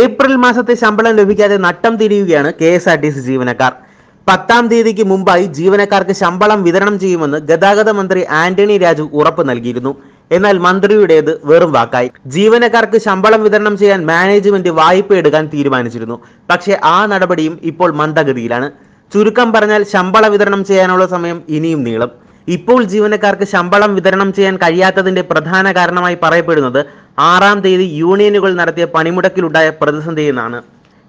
April മാസത്തെ ശമ്പളം ലഭിക്കാതെ നട്ടം തിരിയുകയാണ് K S R T C ജീവനക്കാർ പത്താം തീയതിക്ക് മുമ്പായി ജീവനക്കാർക്ക് ശമ്പളം വിതരണം ചെയ്യുമെന്ന് ഗതാഗത മന്ത്രി ആന്റണി രാജു ഉറപ്പ് നൽകിയിരുന്നു എന്നാൽ മന്ത്രിയുടേത് വെറും വാക്കായി ജീവനക്കാർക്ക് ശമ്പളം വിതരണം ചെയ്യാൻ മാനേജ്മെന്റ് വായ്പ എടുക്കാൻ തീരുമാനിച്ചിരുന്നു പക്ഷേ ആ നടപടിയും ഇപ്പോൾ മന്ദഗതിയിലാണ് ചുരുക്കം പറഞ്ഞാൽ ശമ്പള വിതരണം ചെയ്യാനുള്ള സമയം ഇനിയും നീളും ഇപ്പോൾ ജീവനക്കാർക്ക് ശമ്പളം വിതരണം ചെയ്യാൻ കഴിയാത്തതിന്റെ പ്രധാന കാരണമായി പറയപ്പെടുന്നത് ആറാം തീയതി യൂണിയനുകൾ നടത്തിയ പണിമുടക്കിലുണ്ടായ എന്നാണ്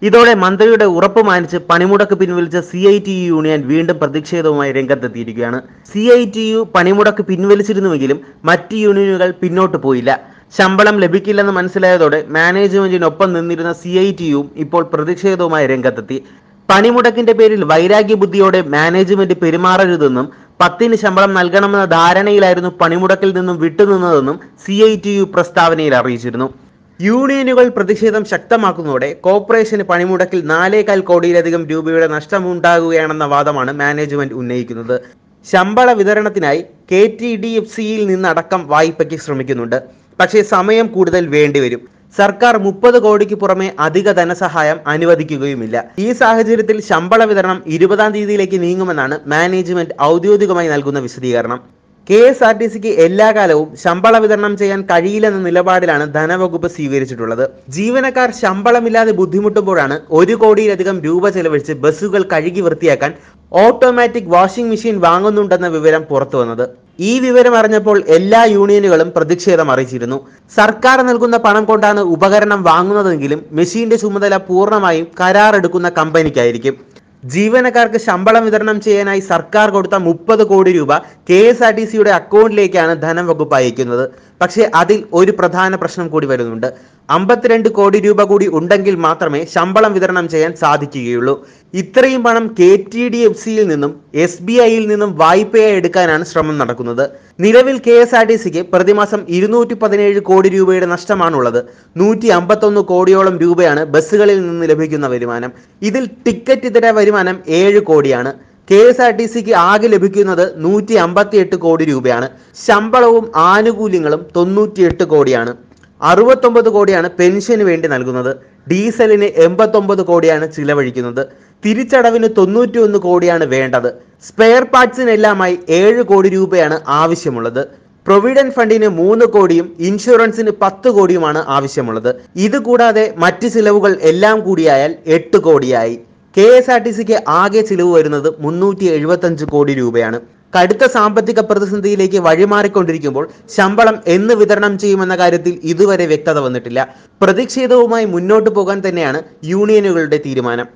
ഇതോടെ മന്ത്രിയുടെ ഉറപ്പ് മാനിച്ച് പണിമുടക്ക് പിൻവലിച്ച C I T U union വീണ്ടും പ്രതിഷേധവുമായി രംഗത്തെത്തിയിരിക്കുകയാണ് സി ഐ ടി യു പണിമുടക്ക് പിൻവലിച്ചിരുന്നുവെങ്കിലും മറ്റ് യൂണിയനുകൾ പിന്നോട്ട് പോയില്ല ശമ്പളം ലഭിക്കില്ലെന്ന് മനസ്സിലായതോടെ മാനേജ്മെന്റിനൊപ്പം നിന്നിരുന്ന സി ഐ ടി യുവും ഇപ്പോൾ പ്രതിഷേധവുമായി രംഗത്തെത്തി പണിമുടക്കിന്റെ പേരിൽ വൈരാഗ്യ ബുദ്ധിയോടെ മാനേജ്മെന്റ് പെരുമാറരുതെന്നും പത്തിന് ശമ്പളം നൽകണമെന്ന ധാരണയിലായിരുന്നു പണിമുടക്കിൽ നിന്നും വിട്ടുനിന്നതെന്നും സി ഐ ടി യു പ്രസ്താവനയിൽ അറിയിച്ചിരുന്നു യൂണിയനുകൾ പ്രതിഷേധം ശക്തമാക്കുന്നതോടെ കോർപ്പറേഷന് പണിമുടക്കിൽ നാലേകാൽ കോടിയിലധികം രൂപയുടെ നഷ്ടമുണ്ടാകുകയാണെന്ന വാദമാണ് മാനേജ്മെന്റ് ഉന്നയിക്കുന്നത് ശമ്പള വിതരണത്തിനായി കെ ടി ഡി എഫ് സിയിൽ നിന്നടക്കം വായ്പയ്ക്ക് ശ്രമിക്കുന്നുണ്ട് പക്ഷേ സമയം കൂടുതൽ വേണ്ടിവരും സർക്കാർ മുപ്പത് കോടിക്ക് പുറമെ അധിക ധനസഹായം അനുവദിക്കുകയുമില്ല ഈ സാഹചര്യത്തിൽ ശമ്പള വിതരണം ഇരുപതാം തീയതിയിലേക്ക് നീങ്ങുമെന്നാണ് മാനേജ്മെന്റ് ഔദ്യോഗികമായി നൽകുന്ന വിശദീകരണം കെ എസ് ആർ ടി സിക്ക് എല്ലാ കാലവും ശമ്പള വിതരണം ചെയ്യാൻ കഴിയില്ലെന്ന നിലപാടിലാണ് ധനവകുപ്പ് സ്വീകരിച്ചിട്ടുള്ളത് ജീവനക്കാർ ശമ്പളമില്ലാതെ ബുദ്ധിമുട്ടുമ്പോഴാണ് ഒരു കോടിയിലധികം രൂപ ചെലവഴിച്ച് ബസ്സുകൾ കഴുകി വൃത്തിയാക്കാൻ ഓട്ടോമാറ്റിക് വാഷിംഗ് മെഷീൻ വാങ്ങുന്നുണ്ടെന്ന വിവരം പുറത്തുവന്നത് ഈ വിവരം അറിഞ്ഞപ്പോൾ എല്ലാ യൂണിയനുകളും പ്രതിഷേധം അറിയിച്ചിരുന്നു സർക്കാർ നൽകുന്ന പണം കൊണ്ടാണ് ഉപകരണം വാങ്ങുന്നതെങ്കിലും മെഷീന്റെ ചുമതല പൂർണ്ണമായും കരാറെടുക്കുന്ന കമ്പനിക്കായിരിക്കും ജീവനക്കാർക്ക് ശമ്പളം വിതരണം ചെയ്യാനായി സർക്കാർ കൊടുത്ത മുപ്പത് കോടി രൂപ കെ എസ് ആർ ടി സിയുടെ അക്കൗണ്ടിലേക്കാണ് അയക്കുന്നത് പക്ഷേ അതിൽ ഒരു പ്രധാന പ്രശ്നം കൂടി വരുന്നുണ്ട് അമ്പത്തിരണ്ട് കോടി രൂപ കൂടി ഉണ്ടെങ്കിൽ മാത്രമേ ശമ്പളം വിതരണം ചെയ്യാൻ സാധിക്കുകയുള്ളൂ ഇത്രയും പണം കെ ടി ഡി എഫ് സിയിൽ നിന്നും എസ് ബി ഐയിൽ നിന്നും വായ്പയായി എടുക്കാനാണ് ശ്രമം നടക്കുന്നത് നിലവിൽ കെ എസ് ആർ ടി സിക്ക് പ്രതിമാസം ഇരുന്നൂറ്റി പതിനേഴ് കോടി രൂപയുടെ നഷ്ടമാണുള്ളത് നൂറ്റി അമ്പത്തൊന്ന് കോടിയോളം രൂപയാണ് ബസ്സുകളിൽ നിന്ന് ലഭിക്കുന്ന വരുമാനം ഇതിൽ ടിക്കറ്റ് ഇതര വരുമാനം ഏഴ് കോടിയാണ് കെ എസ് ആർ ടി സിക്ക് ആകെ ലഭിക്കുന്നത് നൂറ്റി എട്ട് കോടി രൂപയാണ് ശമ്പളവും ആനുകൂല്യങ്ങളും തൊണ്ണൂറ്റിയെട്ട് കോടിയാണ് അറുപത്തൊമ്പത് കോടിയാണ് പെൻഷന് വേണ്ടി നൽകുന്നത് ഡീസലിന് എൺപത്തൊമ്പത് കോടിയാണ് ചിലവഴിക്കുന്നത് തിരിച്ചടവിന് ഒന്ന് കോടിയാണ് വേണ്ടത് സ്പെയർ പാർട്സിനെല്ലാമായി ഏഴ് കോടി രൂപയാണ് ആവശ്യമുള്ളത് പ്രൊവിഡന്റ് ഫണ്ടിന് മൂന്ന് കോടിയും ഇൻഷുറൻസിന് പത്ത് കോടിയുമാണ് ആവശ്യമുള്ളത് ഇതുകൂടാതെ മറ്റ് ചിലവുകൾ എല്ലാം കൂടിയായാൽ എട്ട് കോടിയായി കെ എസ് ആർ ടി സിക്ക് ആകെ ചിലവ് വരുന്നത് മുന്നൂറ്റി എഴുപത്തഞ്ച് കോടി രൂപയാണ് കടുത്ത സാമ്പത്തിക പ്രതിസന്ധിയിലേക്ക് വഴിമാറിക്കൊണ്ടിരിക്കുമ്പോൾ ശമ്പളം എന്ന് വിതരണം ചെയ്യുമെന്ന കാര്യത്തിൽ ഇതുവരെ വ്യക്തത വന്നിട്ടില്ല പ്രതിഷേധവുമായി മുന്നോട്ടു പോകാൻ തന്നെയാണ് യൂണിയനുകളുടെ തീരുമാനം